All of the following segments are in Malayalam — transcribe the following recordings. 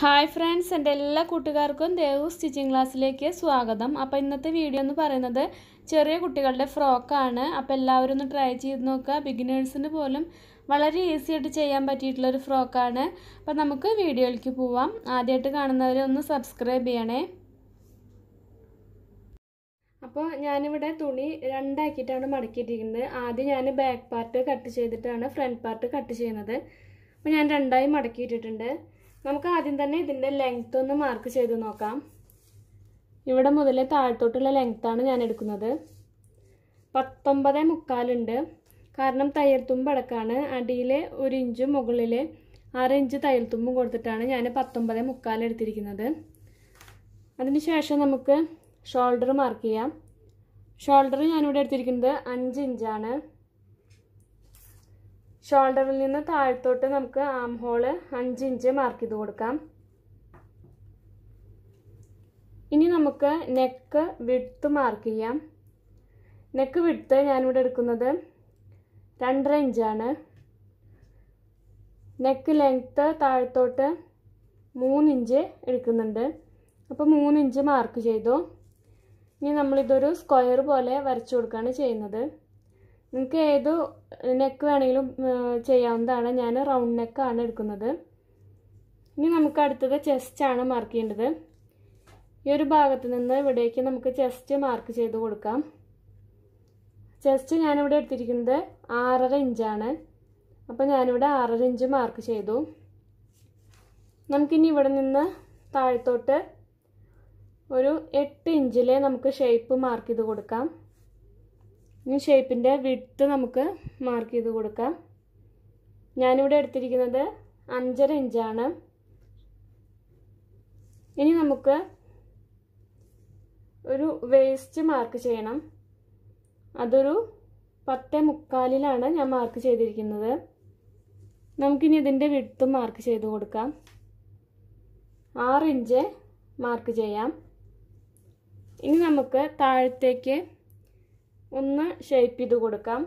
ഹായ് ഫ്രണ്ട്സ് എൻ്റെ എല്ലാ കൂട്ടുകാർക്കും ദേവു സ്റ്റിച്ചിങ് ക്ലാസ്സിലേക്ക് സ്വാഗതം അപ്പോൾ ഇന്നത്തെ വീഡിയോ എന്ന് പറയുന്നത് ചെറിയ കുട്ടികളുടെ ഫ്രോക്കാണ് അപ്പോൾ എല്ലാവരും ഒന്ന് ട്രൈ ചെയ്ത് നോക്കുക ബിഗിനേഴ്സിന് പോലും വളരെ ഈസി ആയിട്ട് ചെയ്യാൻ പറ്റിയിട്ടുള്ളൊരു ഫ്രോക്കാണ് അപ്പോൾ നമുക്ക് വീഡിയോയിലേക്ക് പോവാം ആദ്യമായിട്ട് കാണുന്നവർ ഒന്ന് സബ്സ്ക്രൈബ് ചെയ്യണേ അപ്പോൾ ഞാനിവിടെ തുണി രണ്ടാക്കിയിട്ടാണ് മടക്കിയിട്ടിരിക്കുന്നത് ആദ്യം ഞാൻ ബാക്ക് പാർട്ട് കട്ട് ചെയ്തിട്ടാണ് ഫ്രണ്ട് പാർട്ട് കട്ട് ചെയ്യുന്നത് അപ്പോൾ ഞാൻ രണ്ടായി മടക്കിയിട്ടിട്ടുണ്ട് നമുക്ക് ആദ്യം തന്നെ ഇതിൻ്റെ ലെങ്ത് ഒന്ന് മാർക്ക് ചെയ്ത് നോക്കാം ഇവിടെ താഴ്ത്തോട്ടുള്ള താഴത്തോട്ടുള്ള ലെങ്ത്താണ് ഞാൻ എടുക്കുന്നത് പത്തൊമ്പത് മുക്കാലുണ്ട് കാരണം തയ്യൽ അടക്കാണ് അടിയിൽ ഒരു ഇഞ്ച് മുകളിൽ ആറ് ഇഞ്ച് തയ്യൽ തുമ്പും കൊടുത്തിട്ടാണ് ഞാൻ പത്തൊമ്പത് മുക്കാൽ എടുത്തിരിക്കുന്നത് അതിനുശേഷം നമുക്ക് ഷോൾഡർ മാർക്ക് ചെയ്യാം ഷോൾഡർ ഞാനിവിടെ എടുത്തിരിക്കുന്നത് അഞ്ച് ഇഞ്ചാണ് ഷോൾഡറിൽ നിന്ന് താഴത്തോട്ട് നമുക്ക് ആം ഹോള് അഞ്ച് ഇഞ്ച് മാർക്ക് ചെയ്ത് കൊടുക്കാം ഇനി നമുക്ക് നെക്ക് വിഡ്ത്ത് മാർക്ക് ചെയ്യാം നെക്ക് വിഡ്ത്ത് ഞാനിവിടെ എടുക്കുന്നത് രണ്ടര ഇഞ്ചാണ് നെക്ക് ലെങ്ത്ത് താഴത്തോട്ട് മൂന്നിഞ്ച് എടുക്കുന്നുണ്ട് അപ്പോൾ മൂന്നിഞ്ച് മാർക്ക് ചെയ്തു ഇനി നമ്മളിതൊരു സ്ക്വയർ പോലെ വരച്ചു കൊടുക്കുകയാണ് ചെയ്യുന്നത് നിങ്ങൾക്ക് ഏത് നെക്ക് വേണമെങ്കിലും ചെയ്യാവുന്നതാണ് ഞാൻ റൗണ്ട് നെക്കാണ് എടുക്കുന്നത് ഇനി നമുക്ക് അടുത്തത് ചെസ്റ്റാണ് മാർക്ക് ചെയ്യേണ്ടത് ഈ ഒരു ഭാഗത്ത് നിന്ന് ഇവിടേക്ക് നമുക്ക് ചെസ്റ്റ് മാർക്ക് ചെയ്ത് കൊടുക്കാം ചെസ്റ്റ് ഞാനിവിടെ എടുത്തിരിക്കുന്നത് ആറര ഇഞ്ചാണ് അപ്പോൾ ഞാനിവിടെ ആറര ഇഞ്ച് മാർക്ക് ചെയ്തു നമുക്കിനി ഇവിടെ നിന്ന് താഴത്തോട്ട് ഒരു എട്ട് ഇഞ്ചിലെ നമുക്ക് ഷേപ്പ് മാർക്ക് ചെയ്ത് കൊടുക്കാം ഇനി ഷേപ്പിൻ്റെ വിട്ട് നമുക്ക് മാർക്ക് ചെയ്ത് കൊടുക്കാം ഞാനിവിടെ എടുത്തിരിക്കുന്നത് അഞ്ചര ഇഞ്ചാണ് ഇനി നമുക്ക് ഒരു വേസ്റ്റ് മാർക്ക് ചെയ്യണം അതൊരു പത്തേ മുക്കാലിലാണ് ഞാൻ മാർക്ക് ചെയ്തിരിക്കുന്നത് നമുക്കിനി ഇതിൻ്റെ വിട്ട് മാർക്ക് ചെയ്ത് കൊടുക്കാം ആറ് ഇഞ്ച് മാർക്ക് ചെയ്യാം ഇനി നമുക്ക് താഴത്തേക്ക് ഒന്ന് ഷേപ്പ് ചെയ്ത് കൊടുക്കാം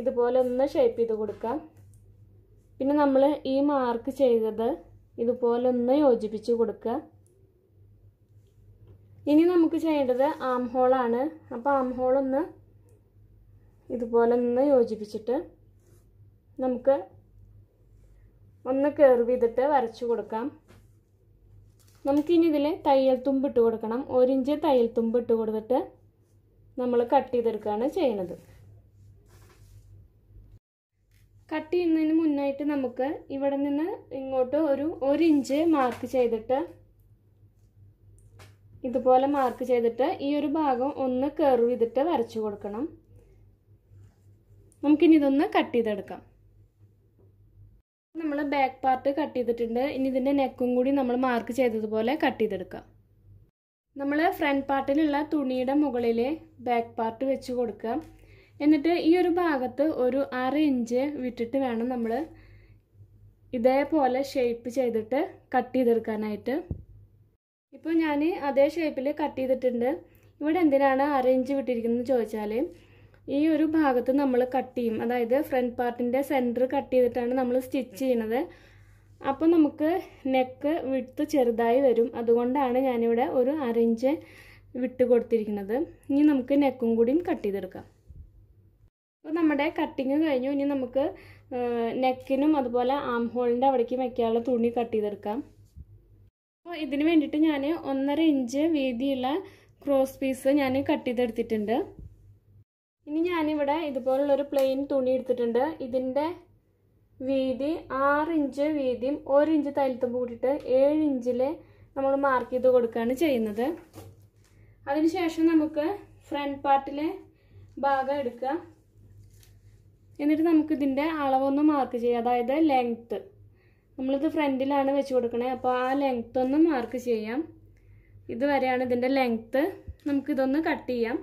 ഇതുപോലെ ഒന്ന് ഷേപ്പ് ചെയ്ത് കൊടുക്കാം പിന്നെ നമ്മൾ ഈ മാർക്ക് ചെയ്തത് ഇതുപോലെ ഒന്ന് യോജിപ്പിച്ച് കൊടുക്കുക ഇനി നമുക്ക് ചെയ്യേണ്ടത് ആം ഹോളാണ് അപ്പോൾ ആം ഹോളൊന്ന് ഒന്ന് ഇതുപോലെ ഒന്ന് യോജിപ്പിച്ചിട്ട് നമുക്ക് ഒന്ന് കയറി ചെയ്തിട്ട് വരച്ചു കൊടുക്കാം നമുക്കിനി ഇതിൽ തയ്യൽ തുമ്പിട്ട് കൊടുക്കണം ഒരിഞ്ച് ഇഞ്ച് തയ്യൽ തുമ്പിട്ട് കൊടുത്തിട്ട് നമ്മൾ കട്ട് ചെയ്തെടുക്കുകയാണ് ചെയ്യുന്നത് കട്ട് ചെയ്യുന്നതിന് മുന്നായിട്ട് നമുക്ക് ഇവിടെ നിന്ന് ഇങ്ങോട്ട് ഒരു ഒരു ഇഞ്ച് മാർക്ക് ചെയ്തിട്ട് ഇതുപോലെ മാർക്ക് ചെയ്തിട്ട് ഈ ഒരു ഭാഗം ഒന്ന് കർവ് ചെയ്തിട്ട് വരച്ചു കൊടുക്കണം നമുക്കിനി ഇതൊന്ന് കട്ട് ചെയ്തെടുക്കാം നമ്മൾ ബാക്ക് പാർട്ട് കട്ട് ചെയ്തിട്ടുണ്ട് ഇനി ഇതിൻ്റെ നെക്കും കൂടി നമ്മൾ മാർക്ക് ചെയ്തതുപോലെ കട്ട് ചെയ്തെടുക്കാം നമ്മൾ ഫ്രണ്ട് പാർട്ടിലുള്ള തുണിയുടെ മുകളിൽ ബാക്ക് പാർട്ട് വെച്ച് കൊടുക്കുക എന്നിട്ട് ഈ ഒരു ഭാഗത്ത് ഒരു ആറ് ഇഞ്ച് വിട്ടിട്ട് വേണം നമ്മൾ ഇതേപോലെ ഷേപ്പ് ചെയ്തിട്ട് കട്ട് ചെയ്തെടുക്കാനായിട്ട് ഇപ്പോൾ ഞാൻ അതേ ഷേപ്പിൽ കട്ട് ചെയ്തിട്ടുണ്ട് ഇവിടെ എന്തിനാണ് അര ഇഞ്ച് വിട്ടിരിക്കുന്നത് ചോദിച്ചാൽ ഈ ഒരു ഭാഗത്ത് നമ്മൾ കട്ട് ചെയ്യും അതായത് ഫ്രണ്ട് പാർട്ടിൻ്റെ സെൻറ്റർ കട്ട് ചെയ്തിട്ടാണ് നമ്മൾ സ്റ്റിച്ച് ചെയ്യുന്നത് അപ്പോൾ നമുക്ക് നെക്ക് വിട്ട് ചെറുതായി വരും അതുകൊണ്ടാണ് ഞാനിവിടെ ഒരു അരഞ്ച് വിട്ട് കൊടുത്തിരിക്കുന്നത് ഇനി നമുക്ക് നെക്കും കൂടിയും കട്ട് ചെയ്തെടുക്കാം അപ്പോൾ നമ്മുടെ കട്ടിങ് കഴിഞ്ഞു ഇനി നമുക്ക് നെക്കിനും അതുപോലെ ആം ഹോളിൻ്റെ അവിടേക്കും വയ്ക്കാനുള്ള തുണി കട്ട് ചെയ്തെടുക്കാം അപ്പോൾ ഇതിന് വേണ്ടിയിട്ട് ഞാൻ ഒന്നര ഇഞ്ച് വീതിയുള്ള ക്രോസ് പീസ് ഞാൻ കട്ട് ചെയ്തെടുത്തിട്ടുണ്ട് ഇനി ഞാനിവിടെ ഇതുപോലുള്ളൊരു പ്ലെയിൻ തുണി എടുത്തിട്ടുണ്ട് ഇതിൻ്റെ വീതി ആറ് ഇഞ്ച് വീതിയും ഒരു ഇഞ്ച് തൈലത്ത് കൂട്ടിയിട്ട് ഏഴ് ഇഞ്ചിൽ നമ്മൾ മാർക്ക് ചെയ്ത് കൊടുക്കുകയാണ് ചെയ്യുന്നത് അതിനുശേഷം നമുക്ക് ഫ്രണ്ട് പാർട്ടിലെ ഭാഗം എടുക്കുക എന്നിട്ട് നമുക്ക് ഇതിൻ്റെ അളവൊന്ന് മാർക്ക് ചെയ്യുക അതായത് ലെങ്ത്ത് നമ്മളിത് ഫ്രണ്ടിലാണ് വെച്ച് കൊടുക്കണേ അപ്പോൾ ആ ലെങ്ത്ത് ഒന്ന് മാർക്ക് ചെയ്യാം ഇതുവരെയാണ് ഇതിൻ്റെ ലെങ്ത്ത് നമുക്കിതൊന്ന് കട്ട് ചെയ്യാം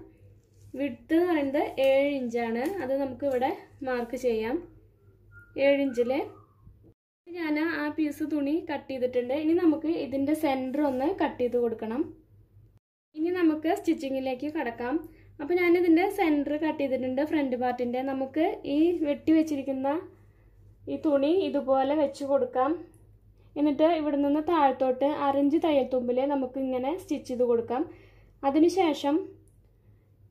വിഡ്ത്ത് എന്ന് പറയുന്നത് ഏഴ് ഇഞ്ചാണ് അത് നമുക്കിവിടെ മാർക്ക് ചെയ്യാം ഏഴിഞ്ചില് ഞാൻ ആ പീസ് തുണി കട്ട് ചെയ്തിട്ടുണ്ട് ഇനി നമുക്ക് ഇതിൻ്റെ സെൻറ്റർ ഒന്ന് കട്ട് ചെയ്ത് കൊടുക്കണം ഇനി നമുക്ക് സ്റ്റിച്ചിങ്ങിലേക്ക് കടക്കാം അപ്പോൾ ഞാനിതിൻ്റെ സെൻറ്റർ കട്ട് ചെയ്തിട്ടുണ്ട് ഫ്രണ്ട് പാർട്ടിൻ്റെ നമുക്ക് ഈ വെട്ടി വെച്ചിരിക്കുന്ന ഈ തുണി ഇതുപോലെ വെച്ച് കൊടുക്കാം എന്നിട്ട് ഇവിടെ നിന്ന് താഴത്തോട്ട് അരഞ്ച് തയ്യൽ തുമ്പിൽ നമുക്ക് ഇങ്ങനെ സ്റ്റിച്ച് ചെയ്ത് കൊടുക്കാം അതിനുശേഷം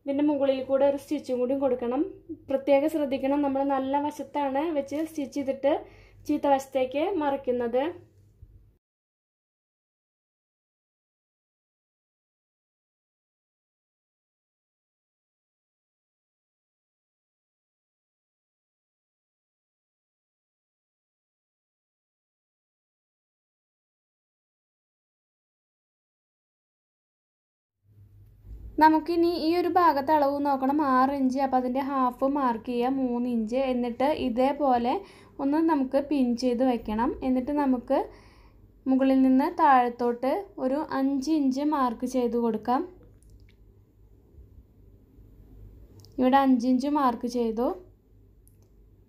ഇതിൻ്റെ മുകളിൽ കൂടെ ഒരു സ്റ്റിച്ചും കൂടി കൊടുക്കണം പ്രത്യേകം ശ്രദ്ധിക്കണം നമ്മൾ നല്ല വശത്താണ് വെച്ച് സ്റ്റിച്ച് ചെയ്തിട്ട് ചീത്ത വശത്തേക്ക് മറിക്കുന്നത് നമുക്കിനി ഈ ഒരു ഭാഗത്ത് അളവ് നോക്കണം ആറ് ഇഞ്ച് അപ്പോൾ അതിൻ്റെ ഹാഫ് മാർക്ക് ചെയ്യുക മൂന്ന് ഇഞ്ച് എന്നിട്ട് ഇതേപോലെ ഒന്ന് നമുക്ക് പിൻ ചെയ്ത് വെക്കണം എന്നിട്ട് നമുക്ക് മുകളിൽ നിന്ന് താഴത്തോട്ട് ഒരു അഞ്ച് ഇഞ്ച് മാർക്ക് ചെയ്ത് കൊടുക്കാം ഇവിടെ അഞ്ച് ഇഞ്ച് മാർക്ക് ചെയ്തു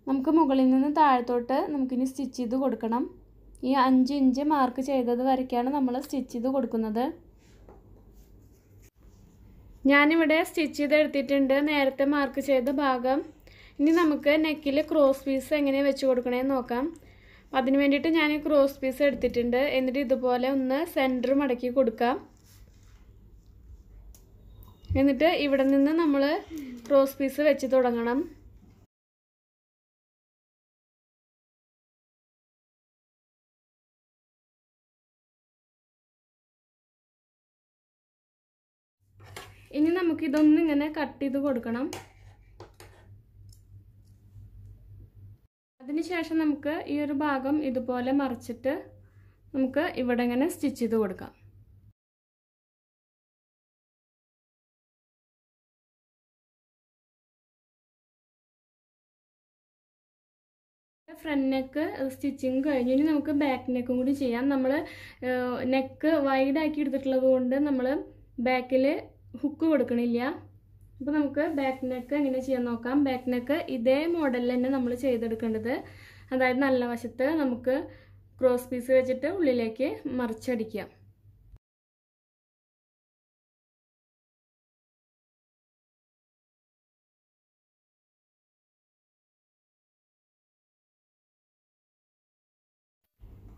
നമുക്ക് മുകളിൽ നിന്ന് താഴത്തോട്ട് നമുക്കിനി സ്റ്റിച്ച് ചെയ്ത് കൊടുക്കണം ഈ അഞ്ച് ഇഞ്ച് മാർക്ക് ചെയ്തത് വരയ്ക്കാണ് നമ്മൾ സ്റ്റിച്ച് ചെയ്ത് കൊടുക്കുന്നത് ഞാനിവിടെ സ്റ്റിച്ച് ചെയ്തെടുത്തിട്ടുണ്ട് നേരത്തെ മാർക്ക് ചെയ്ത ഭാഗം ഇനി നമുക്ക് നെക്കിൽ ക്രോസ് പീസ് എങ്ങനെ വെച്ച് കൊടുക്കണേന്ന് നോക്കാം അതിന് വേണ്ടിയിട്ട് ഞാൻ ക്രോസ് പീസ് എടുത്തിട്ടുണ്ട് എന്നിട്ട് ഇതുപോലെ ഒന്ന് സെൻറ്റർ മടക്കി കൊടുക്കാം എന്നിട്ട് ഇവിടെ നിന്ന് നമ്മൾ ക്രോസ് പീസ് വെച്ച് തുടങ്ങണം ഇനി നമുക്ക് ഇങ്ങനെ കട്ട് ചെയ്ത് കൊടുക്കണം അതിനുശേഷം നമുക്ക് ഈ ഒരു ഭാഗം ഇതുപോലെ മറിച്ചിട്ട് നമുക്ക് ഇവിടെ ഇങ്ങനെ സ്റ്റിച്ച് ചെയ്ത് കൊടുക്കാം ഫ്രണ്ട് നെക്ക് സ്റ്റിച്ചിങ് കഴിഞ്ഞു ഇനി നമുക്ക് ബാക്ക് നെക്കും കൂടി ചെയ്യാം നമ്മൾ നെക്ക് വൈഡാക്കി എടുത്തിട്ടുള്ളത് കൊണ്ട് നമ്മൾ ബാക്കിൽ ഹുക്ക് കൊടുക്കണില്ല അപ്പോൾ നമുക്ക് ബാക്ക് നെക്ക് എങ്ങനെ ചെയ്യാൻ നോക്കാം ബാക്ക് നെക്ക് ഇതേ മോഡലിൽ തന്നെ നമ്മൾ ചെയ്തെടുക്കേണ്ടത് അതായത് നല്ല വശത്ത് നമുക്ക് ക്രോസ് പീസ് വെച്ചിട്ട് ഉള്ളിലേക്ക് മറിച്ചടിക്കാം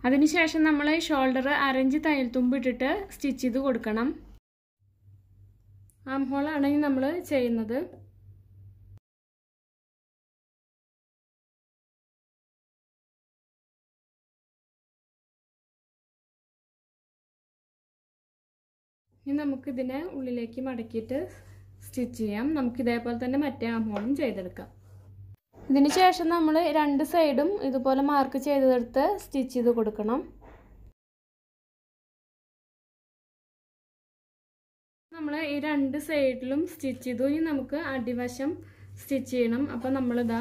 അതിനുശേഷം നമ്മൾ ഷോൾഡർ അരഞ്ച് തയ്യൽ തുമ്പിട്ടിട്ട് സ്റ്റിച്ച് ചെയ്ത് കൊടുക്കണം ആം ഹോളാണ് ഇനി നമ്മൾ ചെയ്യുന്നത് ഇനി നമുക്കിതിനെ ഉള്ളിലേക്ക് മടക്കിയിട്ട് സ്റ്റിച്ച് ചെയ്യാം നമുക്ക് ഇതേപോലെ തന്നെ മറ്റേ ആംഹോളും ചെയ്തെടുക്കാം ഇതിന് ശേഷം നമ്മൾ രണ്ട് സൈഡും ഇതുപോലെ മാർക്ക് ചെയ്തെടുത്ത് സ്റ്റിച്ച് ചെയ്ത് കൊടുക്കണം നമ്മൾ ഈ രണ്ട് സൈഡിലും സ്റ്റിച്ച് ചെയ്തു ഇനി നമുക്ക് അടിവശം സ്റ്റിച്ച് ചെയ്യണം അപ്പം നമ്മളിതാ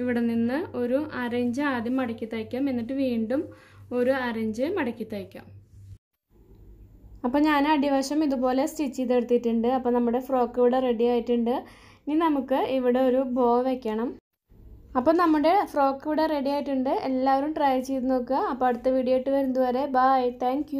ഇവിടെ നിന്ന് ഒരു അരഞ്ച് ആദ്യം മടക്കി തയ്ക്കാം എന്നിട്ട് വീണ്ടും ഒരു അരഞ്ച് മടക്കി തയ്ക്കാം അപ്പോൾ ഞാൻ അടിവശം ഇതുപോലെ സ്റ്റിച്ച് ചെയ്തെടുത്തിട്ടുണ്ട് അപ്പോൾ നമ്മുടെ ഫ്രോക്ക് ഇവിടെ റെഡി ആയിട്ടുണ്ട് ഇനി നമുക്ക് ഇവിടെ ഒരു ബോ വയ്ക്കണം അപ്പോൾ നമ്മുടെ ഫ്രോക്ക് ഇവിടെ റെഡി ആയിട്ടുണ്ട് എല്ലാവരും ട്രൈ ചെയ്ത് നോക്കുക അപ്പോൾ അടുത്ത വീഡിയോ ആയിട്ട് വരുന്നതുവരെ ബൈ താങ്ക്